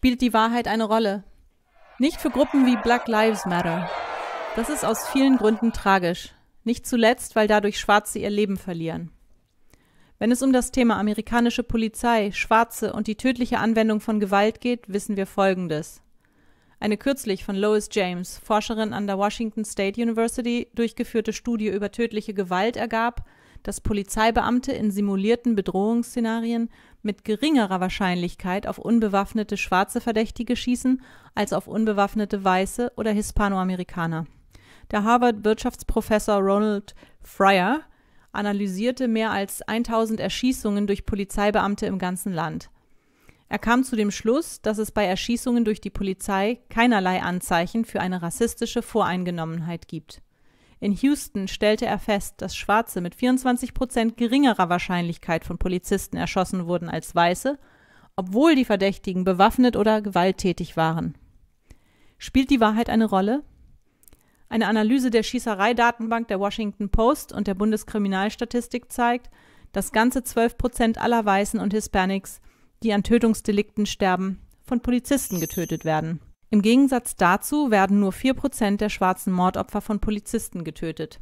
spielt die Wahrheit eine Rolle. Nicht für Gruppen wie Black Lives Matter. Das ist aus vielen Gründen tragisch, nicht zuletzt, weil dadurch Schwarze ihr Leben verlieren. Wenn es um das Thema amerikanische Polizei, Schwarze und die tödliche Anwendung von Gewalt geht, wissen wir Folgendes. Eine kürzlich von Lois James, Forscherin an der Washington State University, durchgeführte Studie über tödliche Gewalt ergab, dass Polizeibeamte in simulierten Bedrohungsszenarien mit geringerer Wahrscheinlichkeit auf unbewaffnete schwarze Verdächtige schießen als auf unbewaffnete Weiße oder Hispanoamerikaner. Der Harvard-Wirtschaftsprofessor Ronald Fryer analysierte mehr als 1000 Erschießungen durch Polizeibeamte im ganzen Land. Er kam zu dem Schluss, dass es bei Erschießungen durch die Polizei keinerlei Anzeichen für eine rassistische Voreingenommenheit gibt in Houston stellte er fest, dass Schwarze mit 24 Prozent geringerer Wahrscheinlichkeit von Polizisten erschossen wurden als Weiße, obwohl die Verdächtigen bewaffnet oder gewalttätig waren. Spielt die Wahrheit eine Rolle? Eine Analyse der Schießereidatenbank der Washington Post und der Bundeskriminalstatistik zeigt, dass ganze 12 Prozent aller Weißen und Hispanics, die an Tötungsdelikten sterben, von Polizisten getötet werden. Im Gegensatz dazu werden nur 4 Prozent der schwarzen Mordopfer von Polizisten getötet.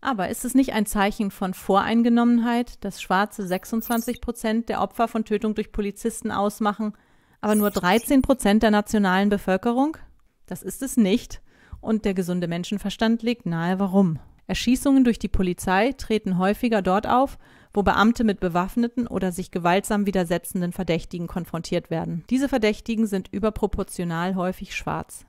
Aber ist es nicht ein Zeichen von Voreingenommenheit, dass Schwarze 26 Prozent der Opfer von Tötung durch Polizisten ausmachen, aber nur 13 Prozent der nationalen Bevölkerung? Das ist es nicht. Und der gesunde Menschenverstand legt nahe, warum. Erschießungen durch die Polizei treten häufiger dort auf, wo Beamte mit bewaffneten oder sich gewaltsam widersetzenden Verdächtigen konfrontiert werden. Diese Verdächtigen sind überproportional häufig schwarz.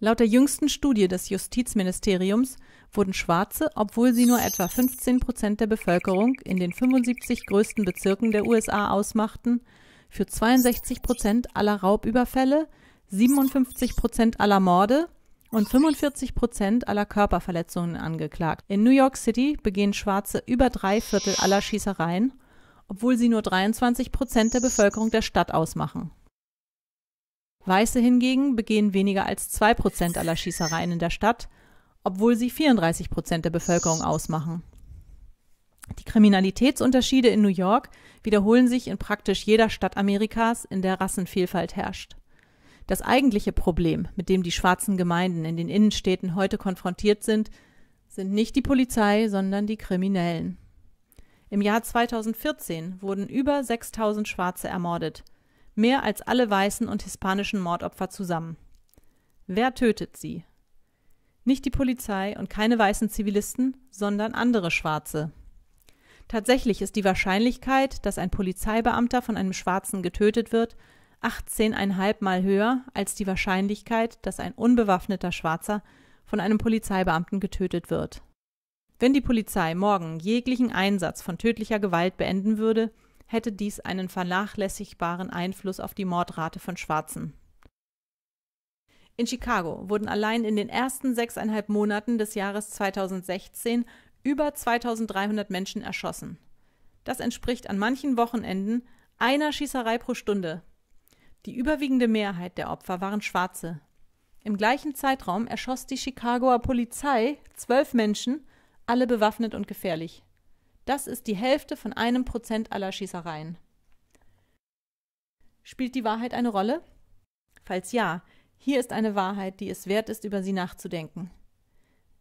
Laut der jüngsten Studie des Justizministeriums wurden Schwarze, obwohl sie nur etwa 15 Prozent der Bevölkerung in den 75 größten Bezirken der USA ausmachten, für 62 Prozent aller Raubüberfälle, 57 Prozent aller Morde und 45 Prozent aller Körperverletzungen angeklagt. In New York City begehen Schwarze über drei Viertel aller Schießereien, obwohl sie nur 23 Prozent der Bevölkerung der Stadt ausmachen. Weiße hingegen begehen weniger als zwei Prozent aller Schießereien in der Stadt, obwohl sie 34 Prozent der Bevölkerung ausmachen. Die Kriminalitätsunterschiede in New York wiederholen sich in praktisch jeder Stadt Amerikas, in der Rassenvielfalt herrscht. Das eigentliche Problem, mit dem die schwarzen Gemeinden in den Innenstädten heute konfrontiert sind, sind nicht die Polizei, sondern die Kriminellen. Im Jahr 2014 wurden über 6000 Schwarze ermordet, mehr als alle weißen und hispanischen Mordopfer zusammen. Wer tötet sie? Nicht die Polizei und keine weißen Zivilisten, sondern andere Schwarze. Tatsächlich ist die Wahrscheinlichkeit, dass ein Polizeibeamter von einem Schwarzen getötet wird, 18,5 Mal höher als die Wahrscheinlichkeit, dass ein unbewaffneter Schwarzer von einem Polizeibeamten getötet wird. Wenn die Polizei morgen jeglichen Einsatz von tödlicher Gewalt beenden würde, hätte dies einen vernachlässigbaren Einfluss auf die Mordrate von Schwarzen. In Chicago wurden allein in den ersten sechseinhalb Monaten des Jahres 2016 über 2300 Menschen erschossen. Das entspricht an manchen Wochenenden einer Schießerei pro Stunde die überwiegende Mehrheit der Opfer waren Schwarze. Im gleichen Zeitraum erschoss die Chicagoer Polizei zwölf Menschen, alle bewaffnet und gefährlich. Das ist die Hälfte von einem Prozent aller Schießereien. Spielt die Wahrheit eine Rolle? Falls ja, hier ist eine Wahrheit, die es wert ist, über sie nachzudenken.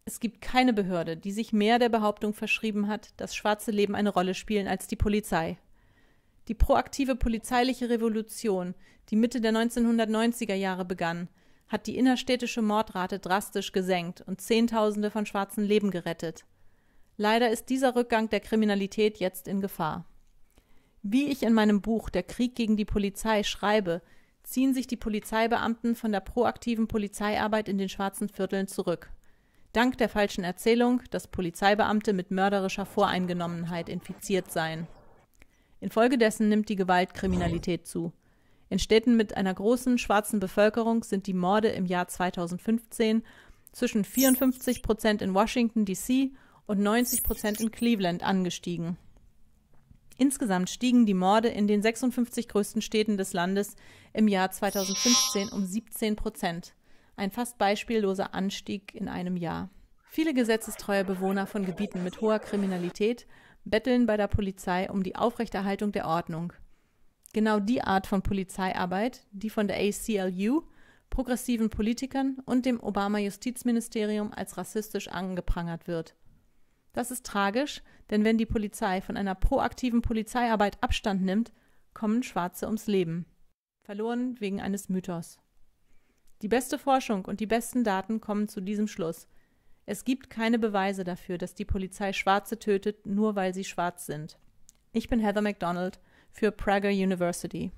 Es gibt keine Behörde, die sich mehr der Behauptung verschrieben hat, dass schwarze Leben eine Rolle spielen als die Polizei. Die proaktive polizeiliche Revolution, die Mitte der 1990er Jahre begann, hat die innerstädtische Mordrate drastisch gesenkt und Zehntausende von schwarzen Leben gerettet. Leider ist dieser Rückgang der Kriminalität jetzt in Gefahr. Wie ich in meinem Buch Der Krieg gegen die Polizei schreibe, ziehen sich die Polizeibeamten von der proaktiven Polizeiarbeit in den schwarzen Vierteln zurück. Dank der falschen Erzählung, dass Polizeibeamte mit mörderischer Voreingenommenheit infiziert seien. Infolgedessen nimmt die Gewaltkriminalität zu. In Städten mit einer großen schwarzen Bevölkerung sind die Morde im Jahr 2015 zwischen 54 Prozent in Washington, D.C. und 90 Prozent in Cleveland angestiegen. Insgesamt stiegen die Morde in den 56 größten Städten des Landes im Jahr 2015 um 17 Prozent. Ein fast beispielloser Anstieg in einem Jahr. Viele gesetzestreue Bewohner von Gebieten mit hoher Kriminalität betteln bei der Polizei um die Aufrechterhaltung der Ordnung. Genau die Art von Polizeiarbeit, die von der ACLU, progressiven Politikern und dem Obama-Justizministerium als rassistisch angeprangert wird. Das ist tragisch, denn wenn die Polizei von einer proaktiven Polizeiarbeit Abstand nimmt, kommen Schwarze ums Leben. Verloren wegen eines Mythos. Die beste Forschung und die besten Daten kommen zu diesem Schluss. Es gibt keine Beweise dafür, dass die Polizei Schwarze tötet, nur weil sie schwarz sind. Ich bin Heather MacDonald für Prager University.